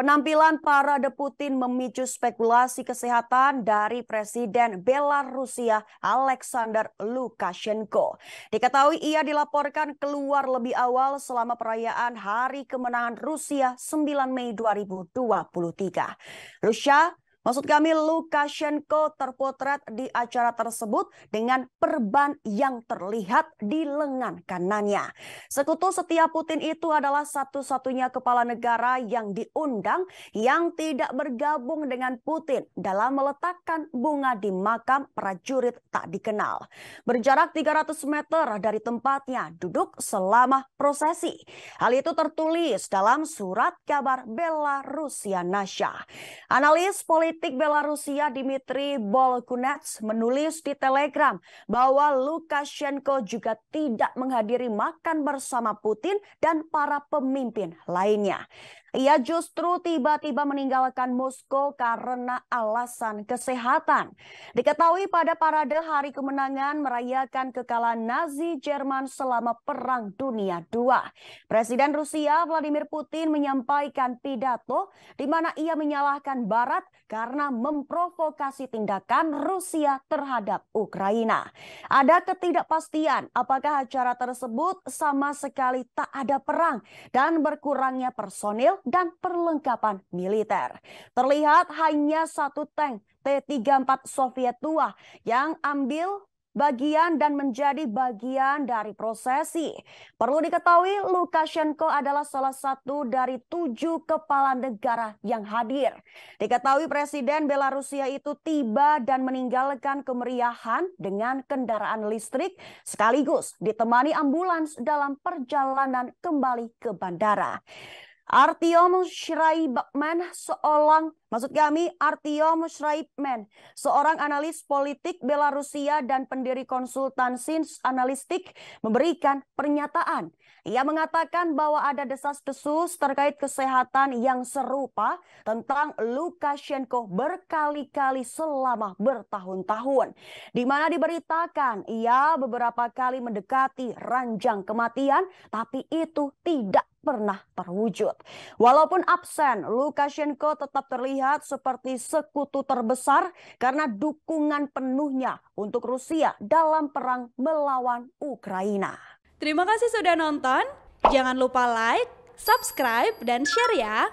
Penampilan parade Putin memicu spekulasi kesehatan dari Presiden Belarusia Alexander Lukashenko. Diketahui ia dilaporkan keluar lebih awal selama perayaan Hari Kemenangan Rusia 9 Mei 2023. Rusia Maksud kami Lukashenko terpotret di acara tersebut dengan perban yang terlihat di lengan kanannya. Sekutu setia Putin itu adalah satu-satunya kepala negara yang diundang yang tidak bergabung dengan Putin dalam meletakkan bunga di makam prajurit tak dikenal. Berjarak 300 meter dari tempatnya duduk selama prosesi. Hal itu tertulis dalam surat kabar Belarusia Nasya. Analis politik politik Belarusia Dmitry Bolkunets menulis di Telegram bahwa Lukashenko juga tidak menghadiri makan bersama Putin dan para pemimpin lainnya. Ia justru tiba-tiba meninggalkan Moskow karena alasan kesehatan. Diketahui pada parade Hari Kemenangan merayakan kekalahan Nazi Jerman selama Perang Dunia II. Presiden Rusia Vladimir Putin menyampaikan pidato di mana ia menyalahkan Barat karena karena memprovokasi tindakan Rusia terhadap Ukraina. Ada ketidakpastian apakah acara tersebut sama sekali tak ada perang dan berkurangnya personil dan perlengkapan militer. Terlihat hanya satu tank T-34 Soviet tua yang ambil bagian dan menjadi bagian dari prosesi. Perlu diketahui, Lukashenko adalah salah satu dari tujuh kepala negara yang hadir. Diketahui Presiden Belarusia itu tiba dan meninggalkan kemeriahan dengan kendaraan listrik sekaligus ditemani ambulans dalam perjalanan kembali ke bandara. Artiom Shraybman seorang, maksud kami Artiom Shraibman seorang analis politik Belarusia dan pendiri konsultan konsultansi analistik, memberikan pernyataan. Ia mengatakan bahwa ada desas-desus terkait kesehatan yang serupa tentang Lukashenko berkali-kali selama bertahun-tahun. Di mana diberitakan ia beberapa kali mendekati ranjang kematian, tapi itu tidak pernah terwujud. Walaupun absen, Lukashenko tetap terlihat seperti sekutu terbesar karena dukungan penuhnya untuk Rusia dalam perang melawan Ukraina. Terima kasih sudah nonton. Jangan lupa like, subscribe, dan share ya.